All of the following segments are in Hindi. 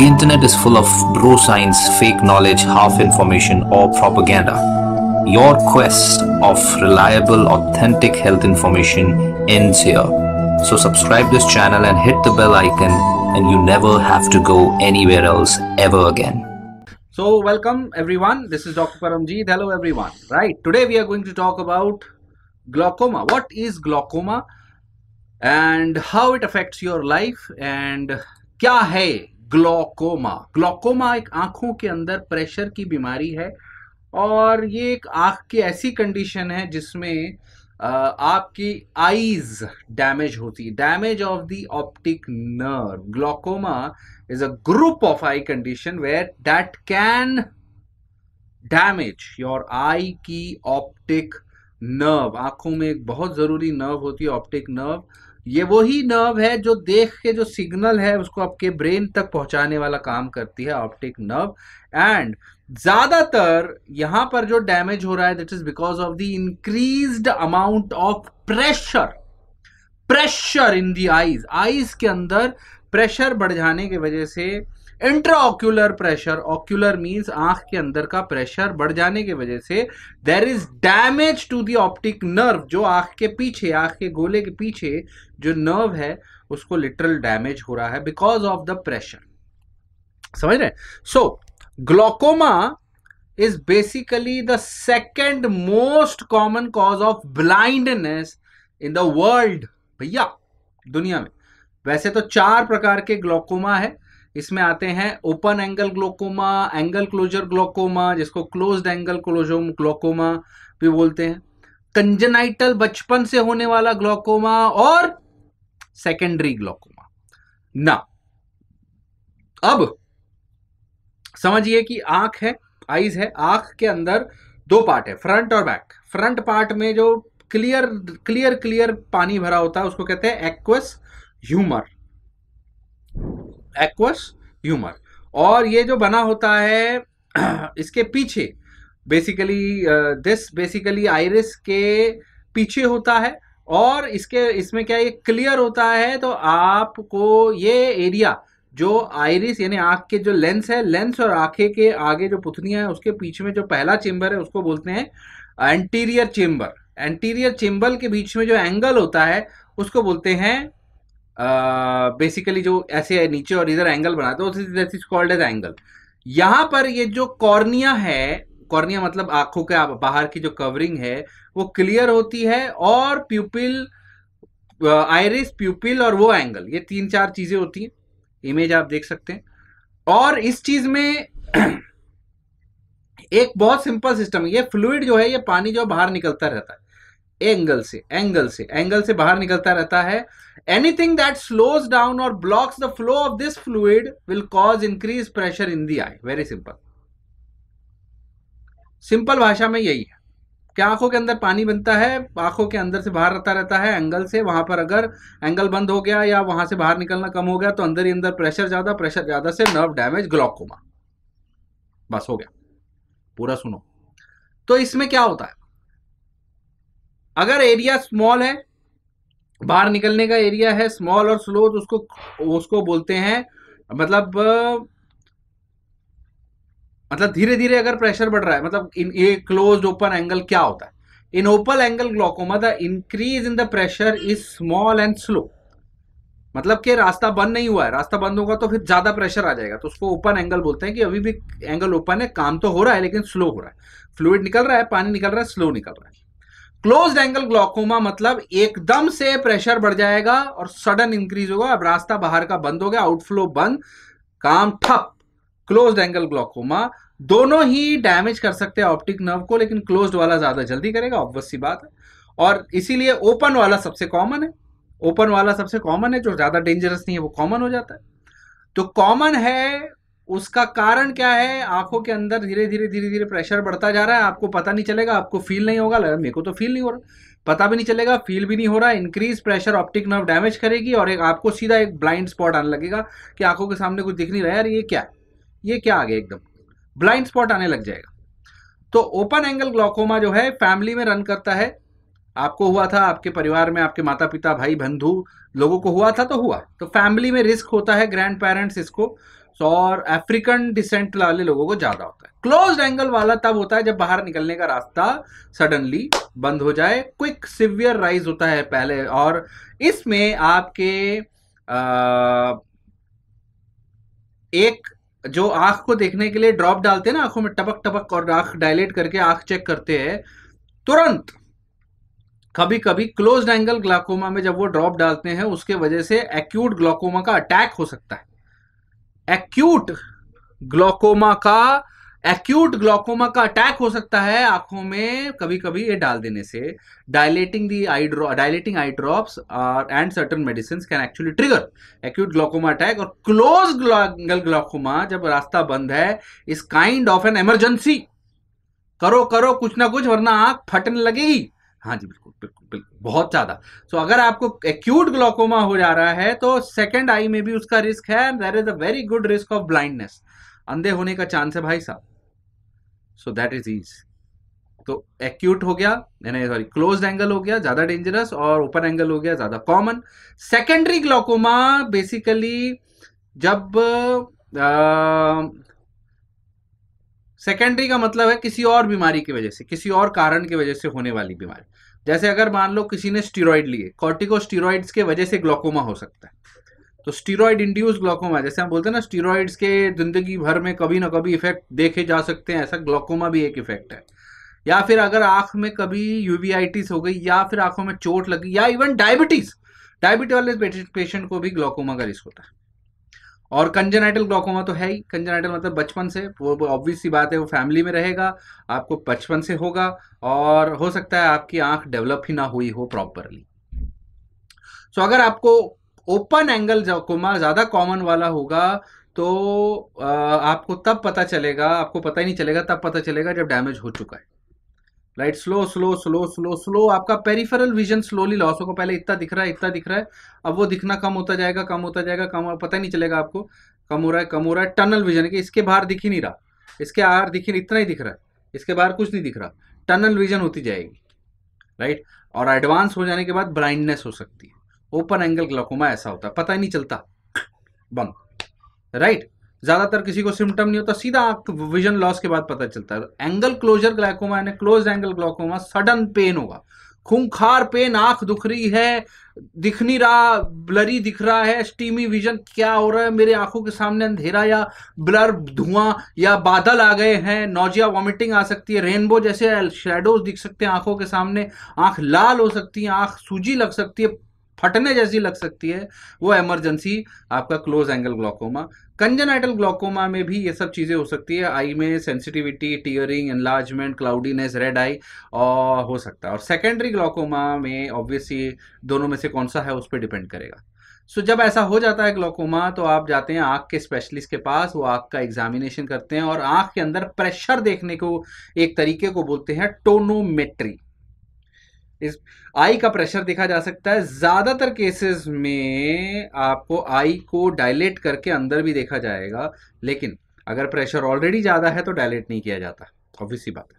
The internet is full of bro science, fake knowledge, half information or propaganda. Your quest of reliable, authentic health information ends here. So subscribe this channel and hit the bell icon and you never have to go anywhere else ever again. So welcome everyone. This is Dr. Paramjit. Hello everyone. Right. Today we are going to talk about glaucoma. What is glaucoma and how it affects your life and kya hai? Glaucoma glaucoma एक आंखों के अंदर प्रेशर की बीमारी है और ये एक आंख की ऐसी कंडीशन है जिसमें आपकी आईज डैमेज होती है damage of the optic nerve glaucoma is a group of eye condition where that can damage your eye की ऑप्टिक नर्व आंखों में एक बहुत ज़रूरी नर्व होती है ऑप्टिक नर्व ये वही नर्व है जो देख के जो सिग्नल है उसको आपके ब्रेन तक पहुंचाने वाला काम करती है ऑप्टिक नर्व एंड ज्यादातर यहां पर जो डैमेज हो रहा है this is because of the increased amount of pressure pressure in the eyes eyes के अंदर प्रेशर बढ़ जाने की वजह से इंट्राऑक्यूलर प्रेशर ऑक्यूलर मीन्स आंख के अंदर का प्रेशर बढ़ जाने की वजह से there is damage to the optic nerve जो आंख के पीछे आंख के गोले के पीछे जो नर्व है उसको लिटरल डैमेज हो रहा है बिकॉज ऑफ द प्रेशर समझ रहे so glaucoma is basically the second most common cause of blindness in the world भैया दुनिया में वैसे तो चार प्रकार के ग्लोकोमा है इसमें आते हैं open angle glaucoma angle closure glaucoma जिसको क्लोज्ड एंगल क्लोजोम ग्लोकोमा भी बोलते हैं कंजनाइटल बचपन से होने वाला ग्लोकोमा और सेकेंडरी ग्लोकोमा ना अब समझिए कि आंख है आईज है आंख के अंदर दो पार्ट है फ्रंट और बैक फ्रंट पार्ट में जो क्लियर क्लियर क्लियर पानी भरा होता है उसको कहते हैं एक्वस ह्यूमर एक्वस ह्यूमर और ये जो बना होता है इसके पीछे बेसिकली दिस बेसिकली आयरिस के पीछे होता है और इसके इसमें क्या ये क्लियर होता है तो आपको ये एरिया जो आयरिस यानी आँख के जो लेंस है लेंस और आँखें के आगे जो पुतनियाँ है उसके पीछे में जो पहला चेम्बर है उसको बोलते हैं एंटीरियर चेम्बर एंटीरियर चेम्बर के बीच में जो एंगल होता है उसको बोलते हैं बेसिकली जो ऐसे नीचे और इधर एंगल बनाते हैं that is called edge angle यहाँ पर ये जो कॉर्निया है कॉर्निया मतलब आंखों के बाहर की जो कवरिंग है वो क्लियर होती है और प्यूपिल आयरिस प्यूपिल और वो एंगल ये तीन चार चीजें होती हैं इमेज आप देख सकते हैं और इस चीज में एक बहुत सिंपल सिस्टम है ये फ्लूड जो है ये पानी जो बाहर निकलता रहता है एंगल से एंगल से एंगल से बाहर निकलता रहता है एनीथिंग दैट स्लोज डाउन और blocks the flow of this fluid will cause increase pressure in the eye very simple simple भाषा में यही है क्या आंखों के अंदर पानी बनता है आंखों के अंदर से बाहर रहता रहता है एंगल से वहां पर अगर एंगल बंद हो गया या वहां से बाहर निकलना कम हो गया तो अंदर ही अंदर प्रेशर ज्यादा प्रेशर ज्यादा से नर्व डैमेज ग्लॉकोमा बस हो गया पूरा सुनो तो इसमें क्या होता है अगर एरिया स्मॉल है बाहर निकलने का एरिया है स्मॉल और स्लो तो उसको उसको बोलते हैं मतलब मतलब धीरे धीरे अगर प्रेशर बढ़ रहा है मतलब इन ये क्लोज ओपन एंगल क्या होता है in open angle glaucoma the increase in the pressure is small and slow मतलब कि रास्ता बंद नहीं हुआ है रास्ता बंद होगा तो फिर ज्यादा प्रेशर आ जाएगा तो उसको ओपन एंगल बोलते हैं कि अभी भी एंगल ओपन है काम तो हो रहा है लेकिन स्लो हो रहा है फ्लूड निकल रहा है पानी निकल रहा है स्लो निकल रहा है क्लोज एंगल ग्लॉकोमा मतलब एकदम से प्रेशर बढ़ जाएगा और सडन इंक्रीज होगा अब रास्ता बाहर का बंद हो गया आउटफ्लो बंद काम ठप क्लोज एंगल ग्लॉकोमा दोनों ही डैमेज कर सकते हैं ऑप्टिक नर्व को लेकिन क्लोज वाला ज्यादा जल्दी करेगा ऑब्वियस सी बात है और इसीलिए ओपन वाला सबसे कॉमन है ओपन वाला सबसे कॉमन है जो ज्यादा डेंजरस नहीं है वो कॉमन हो जाता है तो कॉमन है उसका कारण क्या है आंखों के अंदर धीरे धीरे धीरे धीरे प्रेशर बढ़ता जा रहा है आपको पता नहीं चलेगा आपको फील नहीं होगा मेरे को तो फील नहीं हो रहा पता भी नहीं चलेगा फील भी नहीं हो रहा increase pressure optic nerve damage करेगी और एक आपको सीधा एक ब्लाइंड स्पॉट आने लगेगा कि आंखों के सामने कुछ दिख नहीं रहा यार ये क्या ये क्या आ गया एकदम ब्लाइंड स्पॉट आने लग जाएगा तो ओपन एंगल ग्लॉकोमा जो है फैमिली में रन करता है आपको हुआ था आपके परिवार में आपके माता पिता भाई बंधु लोगों को हुआ था तो हुआ तो फैमिली में रिस्क होता है ग्रैंड पेरेंट्स इसको और अफ्रीकन डिसेंट वाले लोगों को ज्यादा होता है क्लोज एंगल वाला तब होता है जब बाहर निकलने का रास्ता सडनली बंद हो जाए क्विक सिवियर राइज होता है पहले और इसमें आपके आ, एक जो आंख को देखने के लिए ड्रॉप डालते हैं ना आंखों में टपक टपक और आंख डायलेट करके आंख चेक करते हैं तुरंत कभी कभी क्लोज एंगल ग्लाकोमा में जब वो ड्रॉप डालते हैं उसके वजह से एक्यूट ग्लाकोमा का अटैक हो सकता है एक्यूट ग्लोकोमा का एक्यूट ग्लोकोमा का अटैक हो सकता है आंखों में कभी कभी ये डाल देने से dilating the eye drop dilating eye drops and certain medicine can actually trigger acute glaucoma attack और क्लोज ग्लोगल ग्लोकोमा जब रास्ता बंद है इस काइंड ऑफ एन एमरजेंसी करो करो कुछ ना कुछ वरना आंख फटने लगेगी हाँ जी बिल्कुल बिल्कुल बिल्कुल बहुत ज़्यादा सो so, अगर आपको एक्यूट ग्लोकोमा हो जा रहा है तो सेकेंड आई में भी उसका रिस्क है and there is a very good risk of blindness अंधे होने का चांस है भाई साहब सो दैट इज ईज तो एक्यूट हो गया यानी सॉरी क्लोज एंगल हो गया ज़्यादा डेंजरस और ओपन एंगल हो गया ज़्यादा कॉमन सेकेंडरी ग्लोकोमा बेसिकली जब सेकेंडरी का मतलब है किसी और बीमारी की वजह से किसी और कारण की वजह से होने वाली बीमारी जैसे अगर मान लो किसी ने स्टीरोइड लिए कॉर्टिको स्टीरोइड्स के वजह से ग्लोकोमा हो सकता है तो स्टीरोइड इंड्यूस ग्लोकोमा जैसे हम बोलते हैं ना स्टीरोइड्स के जिंदगी भर में कभी ना कभी इफेक्ट देखे जा सकते हैं ऐसा ग्लोकोमा भी एक इफेक्ट है या फिर अगर आंख में कभी यूवीआईटिस हो गई या फिर आंखों में चोट लगी या इवन डायबिटीज डायबिटीज वाले पेशेंट को भी ग्लोकोमा का रिस्क होता है और कंजेनाइटल ग्लोकोमा तो है ही कंजेनाइटल मतलब बचपन से वो ऑब्वियस सी बात है वो फैमिली में रहेगा आपको बचपन से होगा और हो सकता है आपकी आंख डेवलप ही ना हुई हो प्रॉपरली सो so, अगर आपको ओपन एंगल जोकोमा ज़्यादा कॉमन वाला होगा तो आपको तब पता चलेगा आपको पता ही नहीं चलेगा तब पता चलेगा जब डैमेज हो चुका है right slow slow slow slow slow आपका पेरिफेरल विजन स्लोली लॉस होगा पहले इतना दिख रहा है इतना दिख रहा है अब वो दिखना कम होता जाएगा कम होता जाएगा कम पता ही नहीं चलेगा आपको कम हो रहा है कम हो रहा है टनल विजन कि इसके बाहर दिख ही नहीं रहा इसके आर दिख ही इतना ही दिख रहा है इसके बाहर कुछ नहीं दिख रहा टनल विजन होती जाएगी राइट और एडवांस हो जाने के बाद ब्लाइंडनेस हो सकती है ओपन एंगल ग्लोकोमा ऐसा होता है पता ही नहीं चलता बम राइट ज़्यादातर किसी को सिम्टम नहीं होता सीधा आपको विजन लॉस के बाद पता चलता है एंगल क्लोजर ग्लाइकोमा यानी close angle glaucoma sudden pain होगा खूंखार पेन आंख दुख रही है दिख नहीं रहा ब्लरी दिख रहा है स्टीमी विजन क्या हो रहा है मेरे आंखों के सामने अंधेरा या ब्लर धुआं या बादल आ गए हैं नोजिया वॉमिटिंग आ सकती है रेनबो जैसे शेडोज दिख सकते हैं आंखों के सामने आंख लाल हो सकती है आंख सूजी लग सकती है फटने जैसी लग सकती है वो एमरजेंसी आपका close angle glaucoma congenital glaucoma में भी ये सब चीज़ें हो सकती है आई में sensitivity tearing enlargement cloudiness red eye और हो सकता है और सेकेंडरी ग्लॉकोमा में ऑब्वियसली दोनों में से कौन सा है उस पर डिपेंड करेगा सो so, जब ऐसा हो जाता है ग्लोकोमा तो आप जाते हैं आँख के स्पेशलिस्ट के पास वो आँख का एग्जामिनेशन करते हैं और आँख के अंदर प्रेशर देखने को एक तरीके को बोलते हैं टोनोमेट्री इस आई का प्रेशर देखा जा सकता है ज़्यादातर केसेस में आपको आई को डायलेट करके अंदर भी देखा जाएगा लेकिन अगर प्रेशर ऑलरेडी ज़्यादा है तो डायलेट नहीं किया जाता ऑब्वियस सी बात है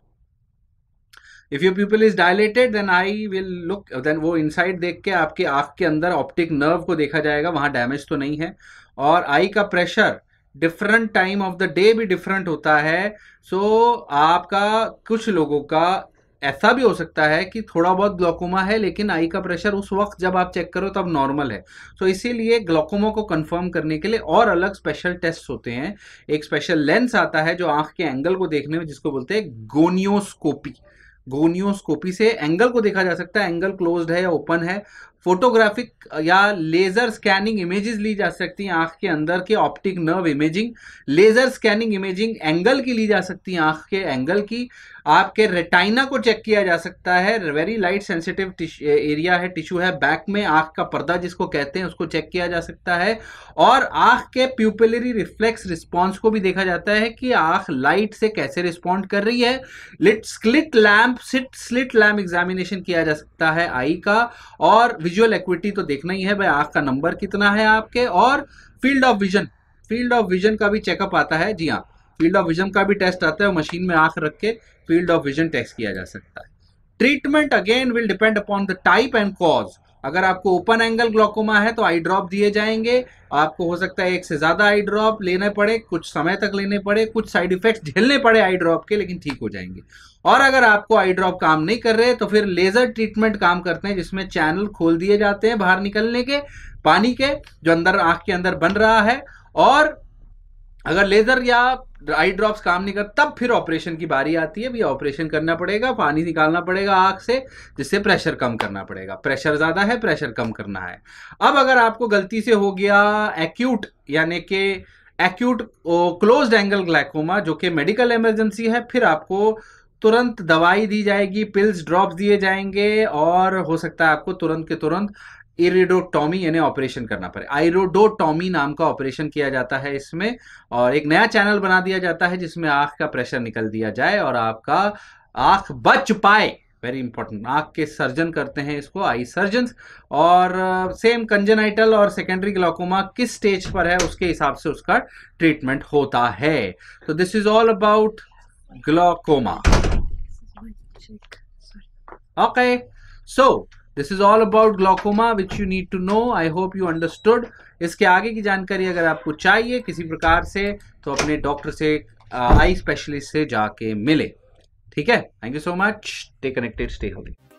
if you pupil is dilated then I will look then वो इनसाइड देख के आपके आंख के अंदर ऑप्टिक नर्व को देखा जाएगा वहां डैमेज तो नहीं है और आई का pressure different time of the day भी डिफरेंट होता है सो so, आपका कुछ लोगों का ऐसा भी हो सकता है कि थोड़ा बहुत ग्लोकोमा है लेकिन आई का प्रेशर उस वक्त जब आप चेक करो तब नॉर्मल है तो इसीलिए ग्लोकोमा को कंफर्म करने के लिए और अलग स्पेशल टेस्ट होते हैं एक स्पेशल लेंस आता है जो आंख के एंगल को देखने में जिसको बोलते हैं गोनियोस्कोपी गोनियोस्कोपी से एंगल को देखा जा सकता है एंगल क्लोज्ड है या ओपन है फोटोग्राफिक या लेज़र स्कैनिंग इमेजेस ली जा सकती हैं आंख के अंदर के optic nerve imaging laser scanning imaging angle की ली जा सकती है आंख के एंगल की आपके रेटाइना को चेक किया जा सकता है वेरी लाइट सेंसिटिव एरिया है टिश्यू है बैक में आंख का पर्दा जिसको कहते हैं उसको चेक किया जा सकता है और आंख के प्यूपिलरी रिफ्लेक्स रिस्पॉन्स को भी देखा जाता है कि आंख लाइट से कैसे रिस्पॉन्ड कर रही है lit slit lamp sit slit lamp examination किया जा सकता है आई का और विजुअल एक्विटी तो देखना ही है भाई आँख का नंबर कितना है आपके और field of vision field of vision का भी चेकअप आता है जी हाँ फील्ड ऑफ विजन का भी टेस्ट आता है मशीन में आँख रख के फील्ड ऑफ विजन टेस्ट किया जा सकता है treatment again will depend upon the type and cause अगर आपको ओपन एंगल ग्लोकोमा है तो आई ड्रॉप दिए जाएंगे आपको हो सकता है एक से ज़्यादा आई ड्रॉप लेने पड़े कुछ समय तक लेने पड़े कुछ साइड इफेक्ट्स झेलने पड़े आई ड्रॉप के लेकिन ठीक हो जाएंगे और अगर आपको आई ड्रॉप काम नहीं कर रहे तो फिर लेजर ट्रीटमेंट काम करते हैं जिसमें चैनल खोल दिए जाते हैं बाहर निकलने के पानी के जो अंदर आंख के अंदर बन रहा है और अगर लेजर या आई ड्रॉप्स काम नहीं कर तब फिर ऑपरेशन की बारी आती है भी ऑपरेशन करना पड़ेगा पानी निकालना पड़ेगा आंख से जिससे प्रेशर कम करना पड़ेगा प्रेशर ज़्यादा है प्रेशर कम करना है अब अगर आपको गलती से हो गया एक्यूट यानी कि एक्यूट क्लोज एंगल ग्लैकोमा जो कि मेडिकल इमरजेंसी है फिर आपको तुरंत दवाई दी जाएगी पिल्स ड्रॉप्स दिए जाएंगे और हो सकता है आपको तुरंत के तुरंत इरिडोटॉमी यानी ऑपरेशन करना पड़े आयरोडोटॉमी नाम का ऑपरेशन किया जाता है इसमें और एक नया चैनल बना दिया जाता है जिसमें आंख का प्रेशर निकल दिया जाए और आपका आंख बच पाए वेरी इंपॉर्टेंट आंख के सर्जन करते हैं इसको आई सर्जन और सेम कंजनाइटल और सेकेंडरी ग्लाकोमा किस स्टेज पर है उसके हिसाब से उसका ट्रीटमेंट होता है तो this is all about glaucoma Okay, so this is all about glaucoma which you need to know I hope you understood इसके आगे की जानकारी अगर आपको चाहिए किसी प्रकार से तो अपने डॉक्टर से आई uh, स्पेशलिस्ट से जाके मिले ठीक है thank you so much stay connected stay Holi